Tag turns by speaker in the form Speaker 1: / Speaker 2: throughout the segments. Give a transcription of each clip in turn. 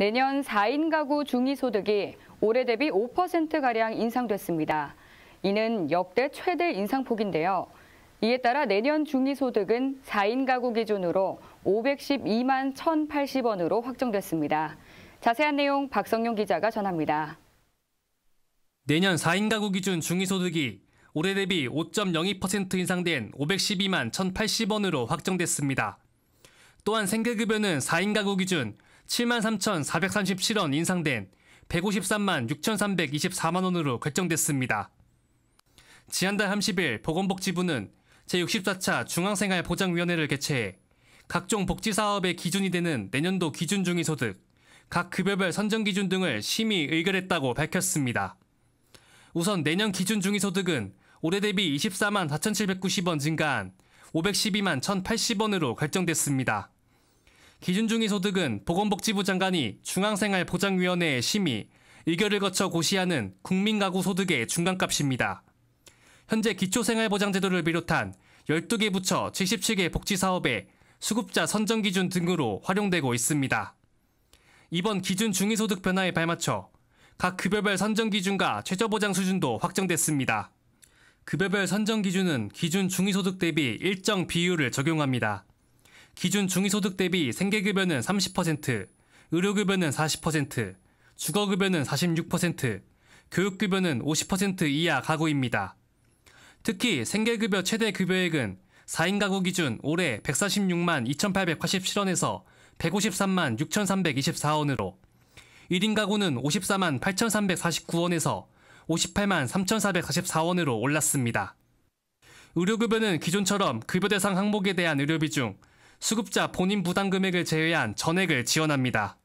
Speaker 1: 내년 4인 가구 중위소득이 올해 대비 5%가량 인상됐습니다. 이는 역대 최대 인상폭인데요. 이에 따라 내년 중위소득은 4인 가구 기준으로 512만 1,080원으로 확정됐습니다. 자세한 내용 박성용 기자가 전합니다.
Speaker 2: 내년 4인 가구 기준 중위소득이 올해 대비 5.02% 인상된 512만 1,080원으로 확정됐습니다. 또한 생계급여는 4인 가구 기준 73,437원 인상된 153만 6,324만원으로 결정됐습니다. 지난달 30일 보건복지부는 제64차 중앙생활보장위원회를 개최해 각종 복지사업의 기준이 되는 내년도 기준중위소득, 각 급여별 선정기준 등을 심의 의결했다고 밝혔습니다. 우선 내년 기준중위소득은 올해 대비 24만 4,790원 증가한 512만 1,080원으로 결정됐습니다. 기준중위 소득은 보건복지부 장관이 중앙생활보장위원회의 심의, 의결을 거쳐 고시하는 국민가구 소득의 중간값입니다. 현재 기초생활보장제도를 비롯한 12개 부처 77개 복지사업에 수급자 선정 기준 등으로 활용되고 있습니다. 이번 기준 중위소득 변화에 발맞춰 각 급여별 선정 기준과 최저보장 수준도 확정됐습니다. 급여별 선정 기준은 기준 중위소득 대비 일정 비율을 적용합니다. 기준 중위소득 대비 생계급여는 30%, 의료급여는 40%, 주거급여는 46%, 교육급여는 50% 이하 가구입니다. 특히 생계급여 최대 급여액은 4인 가구 기준 올해 146만 2,887원에서 153만 6,324원으로 1인 가구는 54만 8,349원에서 58만 3,444원으로 올랐습니다. 의료급여는 기존처럼 급여 대상 항목에 대한 의료비 중 수급자 본인 부담 금액을 제외한 전액을 지원합니다.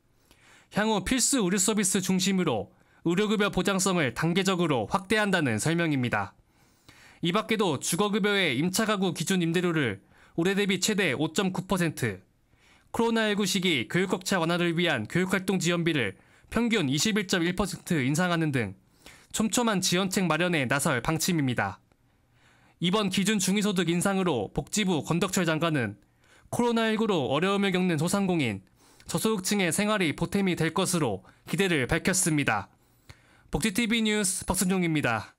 Speaker 2: 향후 필수 의료 서비스 중심으로 의료급여 보장성을 단계적으로 확대한다는 설명입니다. 이 밖에도 주거급여의 임차가구 기준 임대료를 올해 대비 최대 5.9%, 코로나19 시기 교육격차 완화를 위한 교육활동 지원비를 평균 21.1% 인상하는 등 촘촘한 지원책 마련에 나설 방침입니다. 이번 기준 중위소득 인상으로 복지부 권덕철 장관은 코로나19로 어려움을 겪는 소상공인, 저소득층의 생활이 보탬이 될 것으로 기대를 밝혔습니다. 복지TV 뉴스 박순종입니다.